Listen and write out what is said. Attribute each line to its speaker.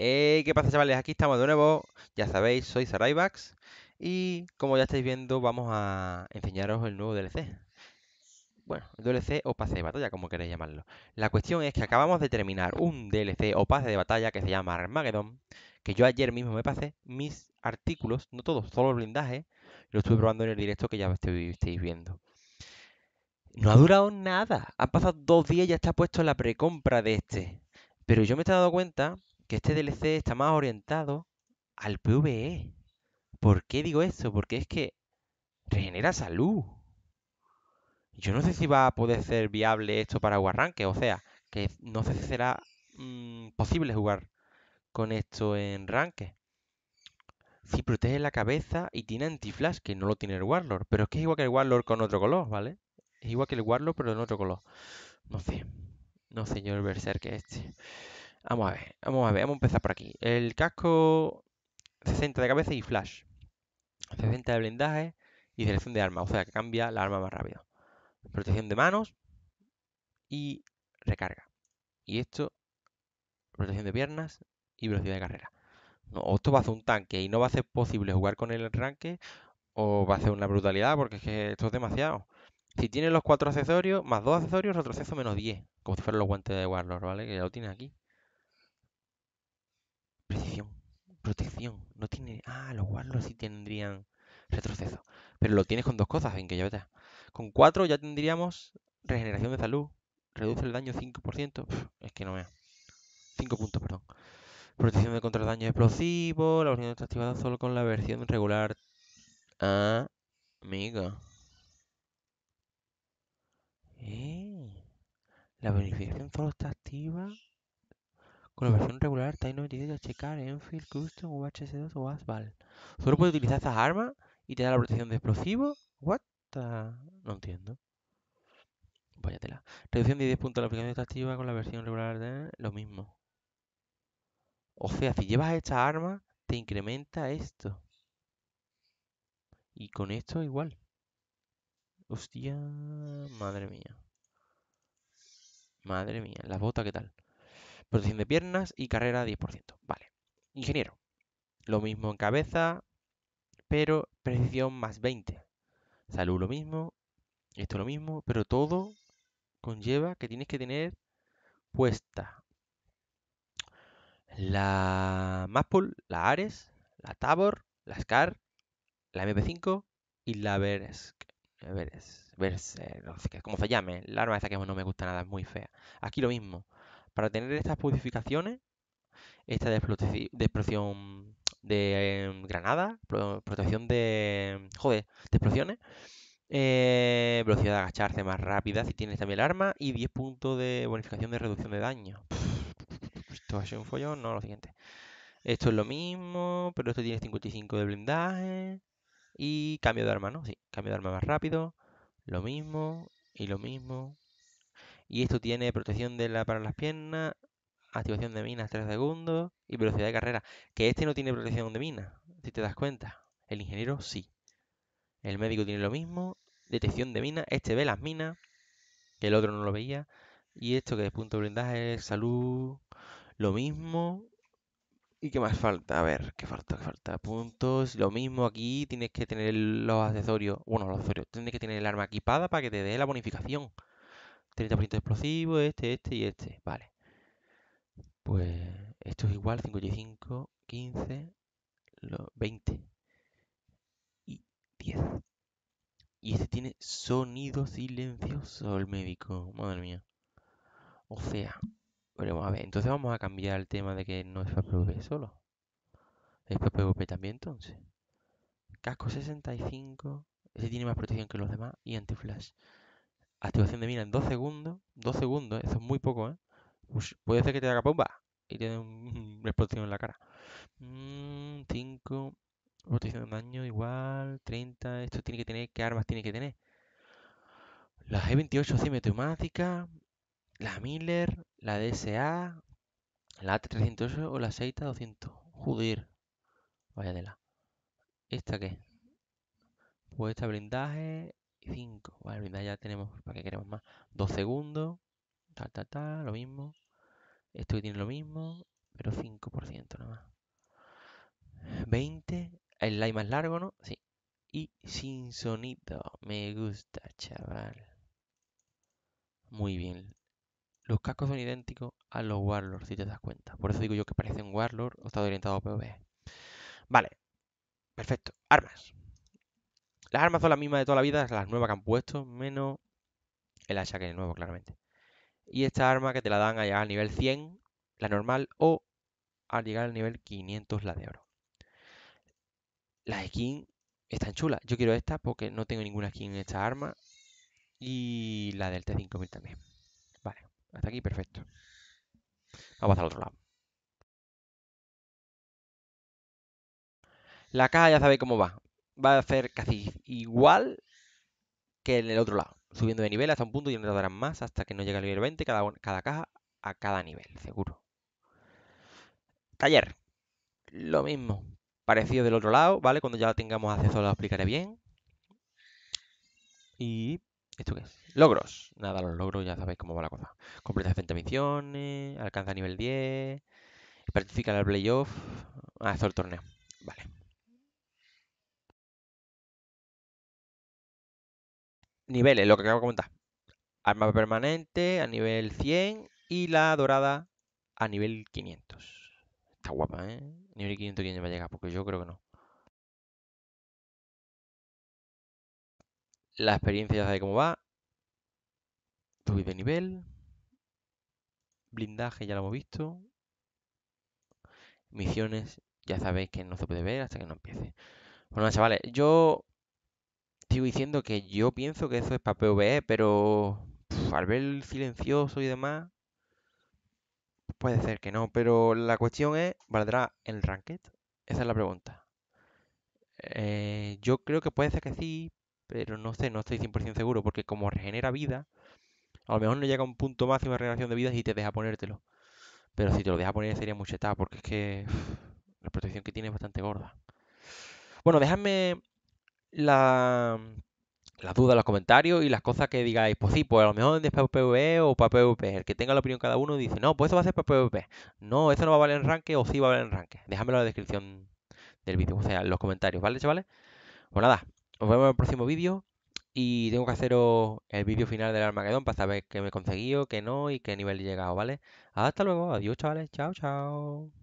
Speaker 1: Hey, eh, ¿Qué pasa chavales? Aquí estamos de nuevo, ya sabéis, soy Saraivax y como ya estáis viendo vamos a enseñaros el nuevo DLC. Bueno, DLC o pase de batalla, como queréis llamarlo. La cuestión es que acabamos de terminar un DLC o pase de batalla que se llama Armageddon, que yo ayer mismo me pasé mis artículos, no todos, solo el blindaje, lo estuve probando en el directo que ya estáis viendo. No ha durado nada, han pasado dos días y ya está puesto la precompra de este. Pero yo me he dado cuenta que este DLC está más orientado al PvE. ¿Por qué digo esto? Porque es que regenera salud. Yo no sé si va a poder ser viable esto para WarRank o sea, que no sé si será mm, posible jugar con esto en Ranque. Si protege la cabeza y tiene antiflash, que no lo tiene el Warlord, pero es que es igual que el Warlord con otro color, ¿vale? Es igual que el Warlord, pero en otro color. No sé, no sé yo el Berserk este. Vamos a ver, vamos a ver, vamos a empezar por aquí. El casco 60 de cabeza y flash. 60 de blindaje y selección de arma, o sea que cambia la arma más rápido. Protección de manos y recarga. Y esto, protección de piernas y velocidad de carrera. o esto va a ser un tanque y no va a ser posible jugar con el arranque o va a ser una brutalidad porque es que esto es demasiado. Si tiene los cuatro accesorios, más dos accesorios, acceso menos 10, como si fueran los guantes de Warlord, ¿vale? Que ya lo tiene aquí. protección. No tiene. Ah, los guardos sí tendrían retroceso. Pero lo tienes con dos cosas, en que ya está. Con cuatro ya tendríamos regeneración de salud. Reduce el daño 5%. es que no me. 5 puntos, perdón. Protección de contra daño explosivo La unión está activada solo con la versión regular. Ah, amigo. Eh, la verificación solo está activa con la versión regular, también 92 a checar Enfield, Custom, UHC2 o Asval. Solo puede utilizar estas armas y te da la protección de explosivo. What? No entiendo. Váyatela. Reducción de 10 puntos. La aplicación esta activa con la versión regular de lo mismo. O sea, si llevas esta arma, te incrementa esto. Y con esto igual. Hostia, madre mía. Madre mía, las botas, ¿qué tal? protección de piernas y carrera 10%. Vale. Ingeniero. Lo mismo en cabeza, pero precisión más 20. Salud lo mismo, esto lo mismo, pero todo conlleva que tienes que tener puesta la Maspul la Ares, la Tabor, la Scar, la MP5 y la Ver Veres, Veres, no sé cómo se llame. La arma esa que no me gusta nada, es muy fea. Aquí lo mismo. Para tener estas purificaciones, esta de, explosión em, de granada, protección de. Em, joder, de explosiones. Eh, velocidad de agacharse más rápida si tienes también el arma. Y 10 puntos de bonificación de reducción de daño. esto un follón, no, lo siguiente. Esto es lo mismo, pero esto tiene 55 de blindaje. Y cambio de arma, ¿no? Sí, cambio de arma más rápido. Lo mismo y lo mismo y esto tiene protección de la, para las piernas, activación de minas 3 segundos y velocidad de carrera. Que este no tiene protección de minas, si te das cuenta. El ingeniero sí. El médico tiene lo mismo. Detección de minas. Este ve las minas, que el otro no lo veía. Y esto que es punto de blindaje, salud, lo mismo. ¿Y qué más falta? A ver, ¿qué falta? ¿Qué falta? Puntos, lo mismo aquí, tienes que tener los accesorios, bueno, los accesorios, tienes que tener el arma equipada para que te dé la bonificación. 30% explosivo, este, este y este. Vale. Pues esto es igual, 55, 15, 20 y 10. Y este tiene sonido silencioso, el médico. Madre mía. O sea, bueno a ver. Entonces vamos a cambiar el tema de que no es para PvP solo. Es PvP también, entonces. Casco 65. Ese tiene más protección que los demás. Y anti-flash. Activación de mina en 2 segundos. 2 segundos, eso es muy poco, ¿eh? puede ser que te haga bomba y tiene un explosión en la cara. 5, mm, protección de daño igual, 30. Esto tiene que tener, ¿qué armas tiene que tener? La G28 semiautomática, la Miller, la DSA, la AT308 o la Seita 200. Judir. Vaya de la ¿Esta qué? Pues esta blindaje, Vale, ya tenemos, ¿para qué queremos más? 2 segundos, lo mismo. Esto que tiene lo mismo, pero 5% nada más. 20, el like más largo, ¿no? Sí. Y sin sonido, me gusta, chaval. Muy bien. Los cascos son idénticos a los Warlords, si te das cuenta. Por eso digo yo que un Warlord o está orientado a PvE. Vale. Perfecto. Armas. Las armas son las mismas de toda la vida, las nuevas que han puesto, menos el hacha que es nuevo, claramente. Y esta arma que te la dan al llegar al nivel 100, la normal, o al llegar al nivel 500, la de oro. Las skins están chulas. Yo quiero esta porque no tengo ninguna skin en esta arma. Y la del T5000 también. Vale, hasta aquí perfecto. Vamos al otro lado. La caja ya sabéis cómo va va a hacer casi igual que en el otro lado, subiendo de nivel hasta un punto y no darán más hasta que no llegue al nivel 20 cada, caja a cada nivel, seguro. Taller, lo mismo, parecido del otro lado, ¿vale? Cuando ya tengamos acceso lo explicaré bien. Y... ¿Esto qué es? Logros. Nada, los logros ya sabéis cómo va la cosa. Completa 70 misiones, alcanza nivel 10, participa en el playoff. Ah, el torneo. Vale. niveles, lo que acabo de comentar. Arma permanente a nivel 100 y la dorada a nivel 500. Está guapa, ¿eh? Nivel 500 quién va a llegar, porque yo creo que no. La experiencia ya sabe cómo va. Subir de nivel. Blindaje ya lo hemos visto. Misiones ya sabéis que no se puede ver hasta que no empiece. Bueno, chavales, yo sigo diciendo que yo pienso que eso es para PvE, pero al ver el silencioso y demás, puede ser que no. Pero la cuestión es, ¿valdrá el ranked? Esa es la pregunta. Eh, yo creo que puede ser que sí, pero no sé, no estoy 100% seguro, porque como regenera vida, a lo mejor no llega a un punto máximo de regeneración de vida y te deja ponértelo. Pero si te lo deja poner sería mucheta, porque es que la protección que tiene es bastante gorda. Bueno, déjame la, las dudas, los comentarios y las cosas que digáis, pues sí, pues a lo mejor es para PvP e o para PvP. El que tenga la opinión cada uno dice, no, pues eso va a ser para PvP. No, eso no va a valer en ranque o sí va a valer en ranque. Déjamelo en la descripción del vídeo, o sea, en los comentarios, ¿vale, chavales? Pues nada, nos vemos en el próximo vídeo y tengo que haceros el vídeo final del Armagedón para saber qué me he conseguido, qué no y qué nivel he llegado, ¿vale? Hasta luego, adiós, chavales, chao, chao.